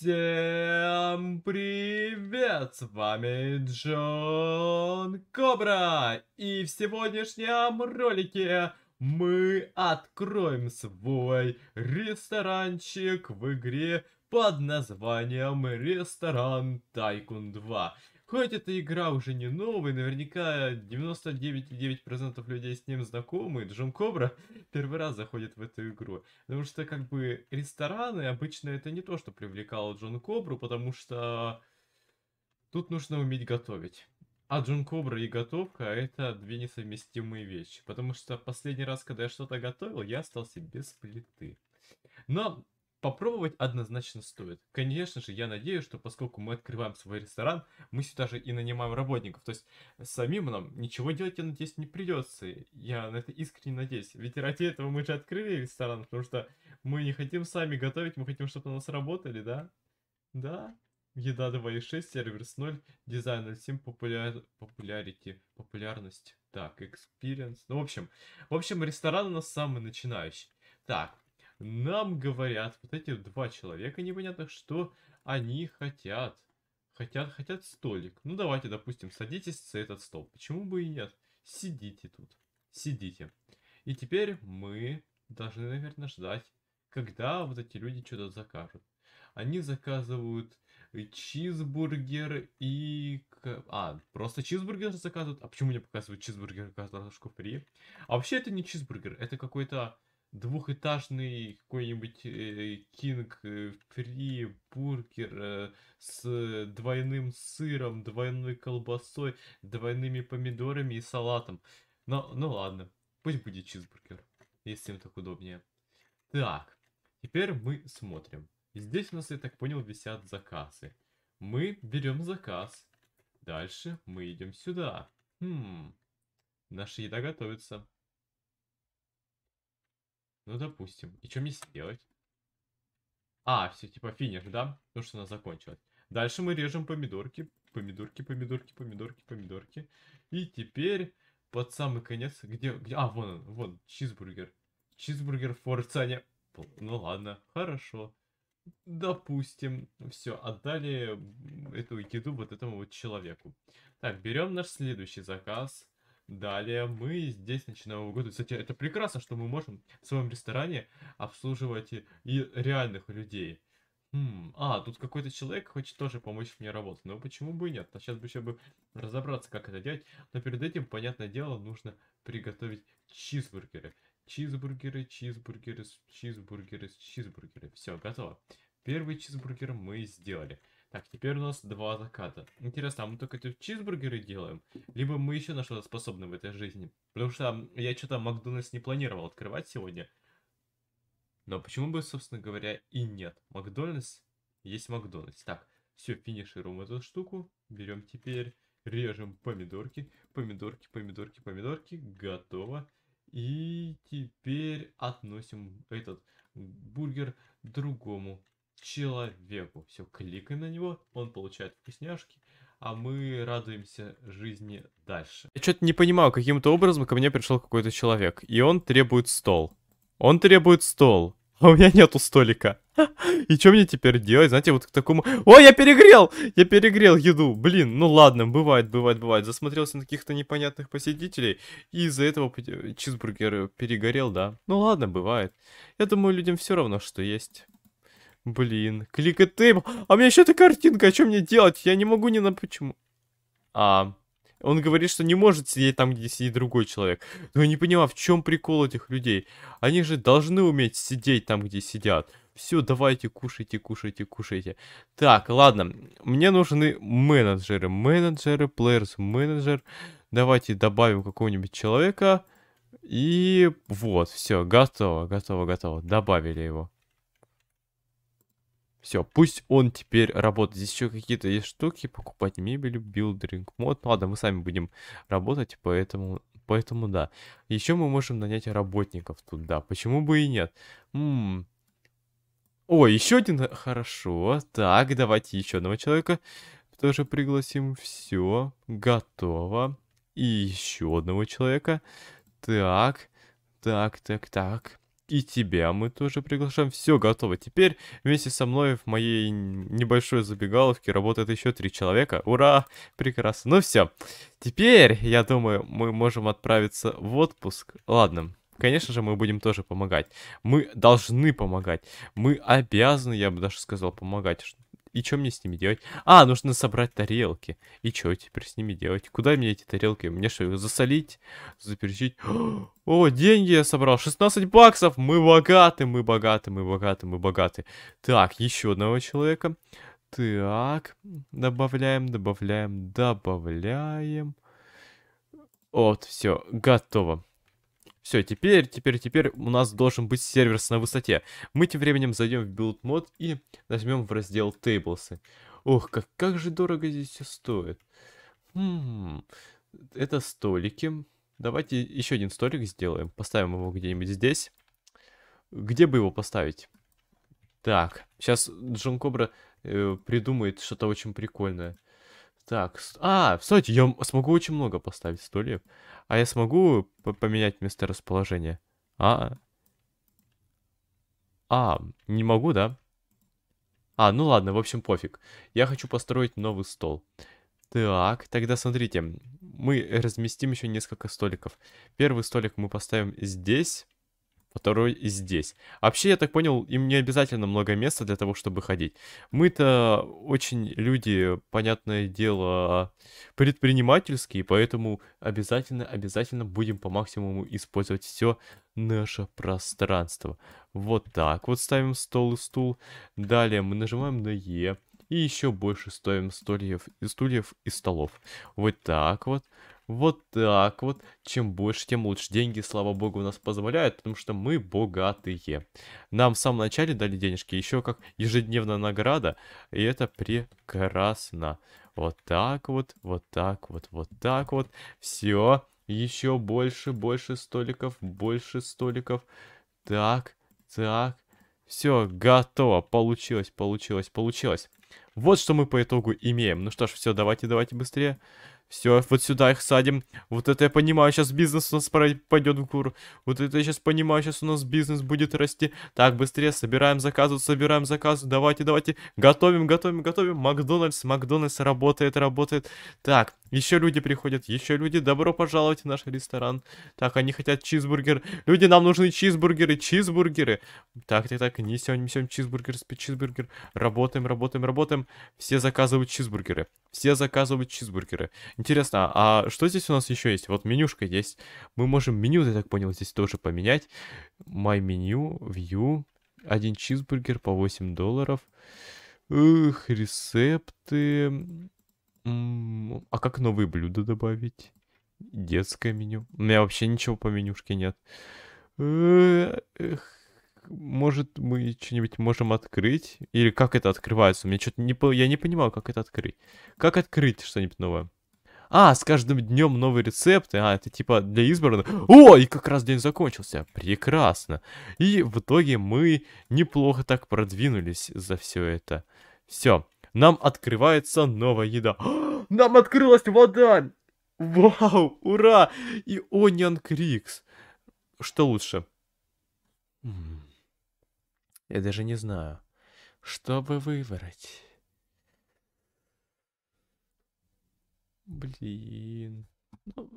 Всем привет! С вами Джон Кобра! И в сегодняшнем ролике мы откроем свой ресторанчик в игре под названием Ресторан Тайкун 2. Хоть эта игра уже не новая, наверняка 99,9% людей с ним знакомы. Джон Кобра первый раз заходит в эту игру. Потому что, как бы, рестораны обычно это не то, что привлекало Джон Кобру, потому что тут нужно уметь готовить. А Джон Кобра и готовка это две несовместимые вещи. Потому что последний раз, когда я что-то готовил, я остался без плиты. Но Попробовать однозначно стоит. Конечно же, я надеюсь, что поскольку мы открываем свой ресторан, мы сюда же и нанимаем работников. То есть самим нам ничего делать, я надеюсь, не придется. Я на это искренне надеюсь. Ведь ради этого мы же открыли ресторан, потому что мы не хотим сами готовить, мы хотим, чтобы у нас работали, да? Да. Еда 2.6, сервис 0, дизайн 0.7, популяр... популярити, популярность. Так, experience. Ну, в общем, в общем, ресторан у нас самый начинающий. Так, нам говорят вот эти два человека, непонятно, что они хотят. Хотят, хотят столик. Ну, давайте, допустим, садитесь за этот стол. Почему бы и нет? Сидите тут. Сидите. И теперь мы должны, наверное, ждать, когда вот эти люди что-то закажут. Они заказывают чизбургер и... А, просто чизбургер заказывают. А почему мне показывают чизбургер и картошку фри? А вообще это не чизбургер, это какой-то двухэтажный какой-нибудь э, кинг э, фри бургер э, с двойным сыром, двойной колбасой, двойными помидорами и салатом. Но, ну ладно, пусть будет чизбургер, если им так удобнее. Так, теперь мы смотрим. Здесь у нас, я так понял, висят заказы. Мы берем заказ. Дальше мы идем сюда. Хм, наша еда готовится. Ну, допустим. И что мне сделать? А, все, типа финиш, да? Ну что она закончилась. Дальше мы режем помидорки. Помидорки, помидорки, помидорки, помидорки. И теперь под самый конец... Где? где а, вон он, вон, чизбургер. Чизбургер форцаня. Ну ладно, хорошо. Допустим, все, отдали эту еду вот этому вот человеку. Так, берем наш следующий заказ. Далее мы здесь начинаем года. Кстати, это прекрасно, что мы можем в своем ресторане обслуживать и, и реальных людей. Хм, а, тут какой-то человек хочет тоже помочь мне работать. Ну почему бы и нет? А сейчас бы еще бы разобраться, как это делать. Но перед этим, понятное дело, нужно приготовить чизбургеры. Чизбургеры, чизбургеры, чизбургеры, чизбургеры. Все, готово. Первый чизбургер мы сделали. Так, теперь у нас два заката. Интересно, а мы только эти чизбургеры делаем? Либо мы еще на что-то способны в этой жизни? Потому что я что-то Макдональдс не планировал открывать сегодня. Но почему бы, собственно говоря, и нет? Макдональдс есть Макдональдс. Так, все, финишируем эту штуку. Берем теперь, режем помидорки, помидорки, помидорки, помидорки. Готово. И теперь относим этот бургер другому человеку. Все, кликаем на него, он получает вкусняшки, а мы радуемся жизни дальше. Я что-то не понимаю, каким-то образом ко мне пришел какой-то человек, и он требует стол. Он требует стол, а у меня нету столика. И что мне теперь делать? Знаете, вот к такому... Ой, я перегрел! Я перегрел еду. Блин, ну ладно, бывает, бывает, бывает. Засмотрелся на каких-то непонятных посетителей. И из-за этого э, чизбургер перегорел, да. Ну ладно, бывает. Я думаю, людям все равно, что есть. Блин, клик и тейбл. А у меня еще эта картинка, а что мне делать? Я не могу ни на... Почему? А, он говорит, что не может сидеть там, где сидит другой человек. Но я не понимаю, в чем прикол этих людей. Они же должны уметь сидеть там, где сидят. Все, давайте, кушайте, кушайте, кушайте. Так, ладно. Мне нужны менеджеры. Менеджеры, players, менеджер. Давайте добавим какого-нибудь человека. И вот, все, готово, готово, готово. Добавили его. Все, пусть он теперь работает. Здесь еще какие-то есть штуки, покупать мебель, билдинг мод. Ну ладно, мы сами будем работать, поэтому, поэтому да. Еще мы можем нанять работников туда. Почему бы и нет? М -м. О, еще один. Э, хорошо. Так, давайте еще одного человека тоже пригласим. Все, готово. И еще одного человека. Так, так, так, так и тебя мы тоже приглашаем. Все готово. Теперь вместе со мной в моей небольшой забегаловке работает еще три человека. Ура! Прекрасно. Ну все. Теперь, я думаю, мы можем отправиться в отпуск. Ладно. Конечно же, мы будем тоже помогать. Мы должны помогать. Мы обязаны, я бы даже сказал, помогать. И что мне с ними делать? А, нужно собрать тарелки. И что теперь с ними делать? Куда мне эти тарелки? Мне что, их засолить? Заперчить? О, деньги я собрал. 16 баксов. Мы богаты, мы богаты, мы богаты, мы богаты. Так, еще одного человека. Так, добавляем, добавляем, добавляем. Вот, все, готово. Все, теперь, теперь, теперь у нас должен быть сервер на высоте. Мы тем временем зайдем в build мод и нажмем в раздел Tables. Ох, как, как же дорого здесь все стоит. Хм, это столики. Давайте еще один столик сделаем. Поставим его где-нибудь здесь. Где бы его поставить? Так, сейчас Джон Кобра э, придумает что-то очень прикольное. Так, а, стойте, я смогу очень много поставить стульев. А я смогу поменять место расположения, А, а, не могу, да? А, ну ладно, в общем, пофиг. Я хочу построить новый стол. Так, тогда смотрите, мы разместим еще несколько столиков. Первый столик мы поставим здесь второй здесь. Вообще, я так понял, им не обязательно много места для того, чтобы ходить. Мы-то очень люди, понятное дело, предпринимательские, поэтому обязательно-обязательно будем по максимуму использовать все наше пространство. Вот так вот ставим стол и стул. Далее мы нажимаем на Е. И еще больше ставим стульев, стульев и столов. Вот так вот. Вот так вот. Чем больше, тем лучше. Деньги, слава богу, у нас позволяют, потому что мы богатые. Нам в самом начале дали денежки, еще как ежедневная награда. И это прекрасно. Вот так вот, вот так вот, вот так вот. Все. Еще больше, больше столиков, больше столиков. Так, так. Все, готово. Получилось, получилось, получилось. Вот что мы по итогу имеем. Ну что ж, все, давайте, давайте быстрее. Все, вот сюда их садим. Вот это я понимаю, сейчас бизнес у нас пойдет в гору. Вот это я сейчас понимаю, сейчас у нас бизнес будет расти. Так, быстрее, собираем заказы, собираем заказы. Давайте, давайте. Готовим, готовим, готовим. Макдональдс, Макдональдс работает, работает. Так, еще люди приходят, еще люди. Добро пожаловать в наш ресторан. Так, они хотят чизбургер. Люди, нам нужны чизбургеры, чизбургеры. Так, так, так, несем, несем чизбургер, спи, чизбургер. Работаем, работаем, работаем. Все заказывают чизбургеры. Все заказывают чизбургеры. Интересно, а что здесь у нас еще есть? Вот менюшка есть. Мы можем меню, я так понял, здесь тоже поменять. My menu, view. Один чизбургер по 8 долларов. Эх, рецепты. А как новые блюда добавить? Детское меню. У меня вообще ничего по менюшке нет. Э, эх, может, мы что-нибудь можем открыть? Или как это открывается? Мне что-то не по... Я не понимаю, как это открыть. Как открыть что-нибудь новое? А, с каждым днем новые рецепты. А, это типа для избранных. О, и как раз день закончился. Прекрасно. И в итоге мы неплохо так продвинулись за все это. Все. Нам открывается новая еда. Нам открылась вода! Вау, ура! И Onion Крикс. Что лучше? Mm. Я даже не знаю, что бы выбрать. Блин. Ну,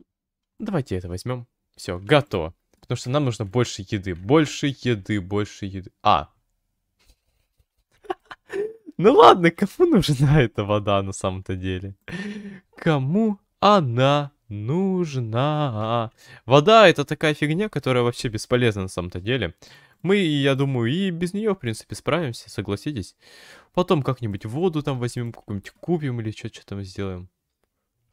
давайте это возьмем. Все, готово. Потому что нам нужно больше еды. Больше еды, больше еды. А. Ну ладно, кому нужна эта вода на самом-то деле? Кому она нужна? Вода это такая фигня, которая вообще бесполезна на самом-то деле. Мы, я думаю, и без нее, в принципе, справимся, согласитесь. Потом как-нибудь воду там возьмем, какую-нибудь купим или что-то там сделаем.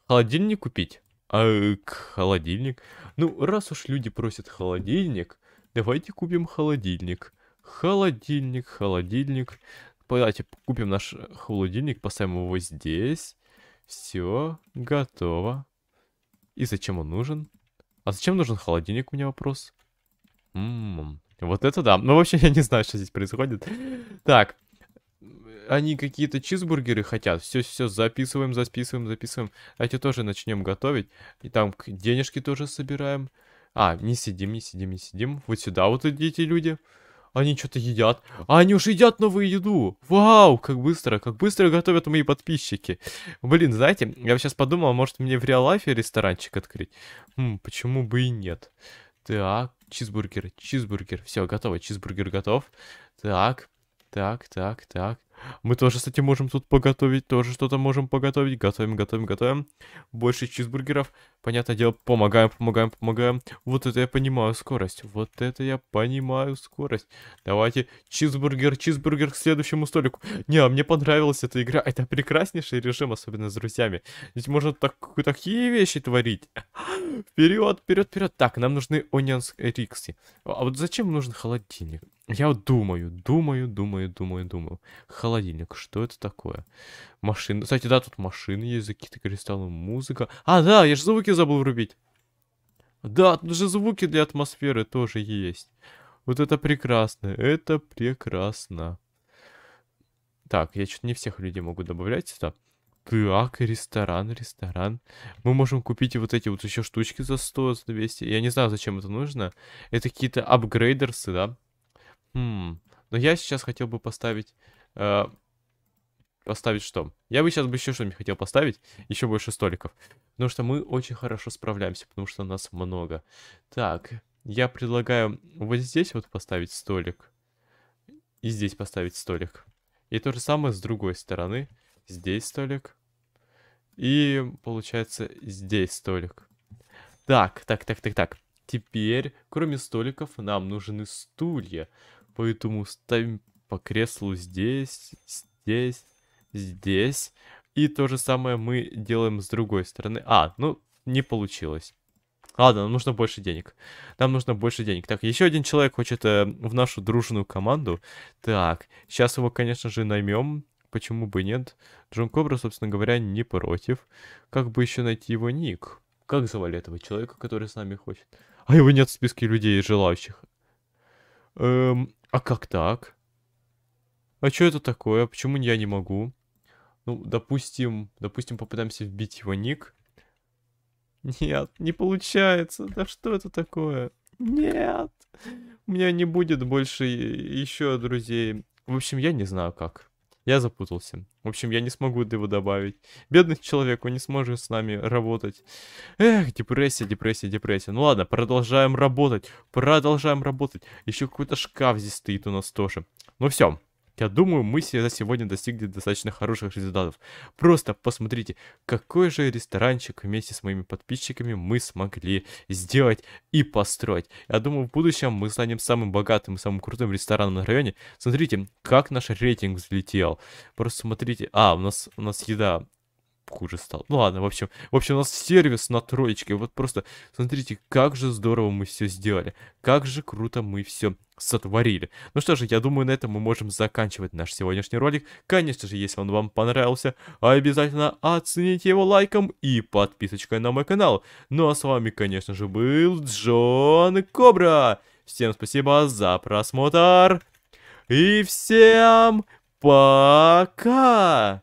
Холодильник купить? А, э, холодильник? Ну, раз уж люди просят холодильник, давайте купим холодильник. Холодильник, холодильник. Давайте купим наш холодильник, поставим его здесь. Все, готово. И зачем он нужен? А зачем нужен холодильник, у меня вопрос. Ммм, вот это да. Ну, вообще, я не знаю, что здесь происходит. Так. Они какие-то чизбургеры хотят. Все, все, записываем, записываем, записываем. А эти тоже начнем готовить. И там денежки тоже собираем. А, не сидим, не сидим, не сидим. Вот сюда вот эти люди. Они что-то едят. А они уже едят новую еду. Вау, как быстро, как быстро готовят мои подписчики. Блин, знаете, я сейчас подумал, а может мне в реал-лайфе ресторанчик открыть? Хм, почему бы и нет? Так, чизбургер, чизбургер. Все, готово, чизбургер готов. Так, так, так, так. Мы тоже, кстати, можем тут поготовить, тоже что-то можем поготовить. Готовим, готовим, готовим. Больше чизбургеров. Понятное дело, помогаем, помогаем, помогаем. Вот это я понимаю скорость. Вот это я понимаю скорость. Давайте чизбургер, чизбургер к следующему столику. Не, а мне понравилась эта игра. Это прекраснейший режим, особенно с друзьями. Здесь можно так, такие вещи творить. Вперед, вперед, вперед. Так, нам нужны Onions э, Рикси. А вот зачем нужен холодильник? Я вот думаю, думаю, думаю, думаю, думаю. Холодильник, что это такое? Машина. Кстати, да, тут машины есть, какие-то кристаллы, музыка. А, да, я же звуки забыл врубить. Да, тут же звуки для атмосферы тоже есть. Вот это прекрасно, это прекрасно. Так, я что-то не всех людей могу добавлять сюда. Так, ресторан, ресторан. Мы можем купить вот эти вот еще штучки за 100, за 200. Я не знаю, зачем это нужно. Это какие-то апгрейдерсы, да? Хм. Но я сейчас хотел бы поставить... Э, поставить что? Я бы сейчас бы еще что-нибудь хотел поставить. Еще больше столиков. Потому что мы очень хорошо справляемся, потому что нас много. Так, я предлагаю вот здесь вот поставить столик. И здесь поставить столик. И то же самое с другой стороны. Здесь столик. И получается здесь столик. Так, так, так, так, так. Теперь, кроме столиков, нам нужны стулья. Поэтому ставим по креслу здесь, здесь, здесь. И то же самое мы делаем с другой стороны. А, ну, не получилось. Ладно, нам нужно больше денег. Нам нужно больше денег. Так, еще один человек хочет э, в нашу дружную команду. Так, сейчас его, конечно же, наймем. Почему бы нет? Джон Кобра, собственно говоря, не против. Как бы еще найти его ник? Как звали этого человека, который с нами хочет? А его нет в списке людей желающих. Эм, а как так? А что это такое? Почему я не могу? Ну, допустим, допустим, попытаемся вбить его ник. Нет, не получается. Да что это такое? Нет. У меня не будет больше еще друзей. В общем, я не знаю как. Я запутался. В общем, я не смогу его добавить. Бедный человек, он не сможет с нами работать. Эх, депрессия, депрессия, депрессия. Ну ладно, продолжаем работать. Продолжаем работать. Еще какой-то шкаф здесь стоит у нас тоже. Ну все, я думаю, мы за сегодня достигли достаточно хороших результатов. Просто посмотрите, какой же ресторанчик вместе с моими подписчиками мы смогли сделать и построить. Я думаю, в будущем мы станем самым богатым и самым крутым рестораном на районе. Смотрите, как наш рейтинг взлетел. Просто смотрите. А, у нас, у нас еда хуже стало. Ну ладно, в общем, в общем, у нас сервис на троечке. Вот просто смотрите, как же здорово мы все сделали. Как же круто мы все сотворили. Ну что же, я думаю, на этом мы можем заканчивать наш сегодняшний ролик. Конечно же, если он вам понравился, обязательно оцените его лайком и подписочкой на мой канал. Ну а с вами, конечно же, был Джон Кобра. Всем спасибо за просмотр. И всем пока!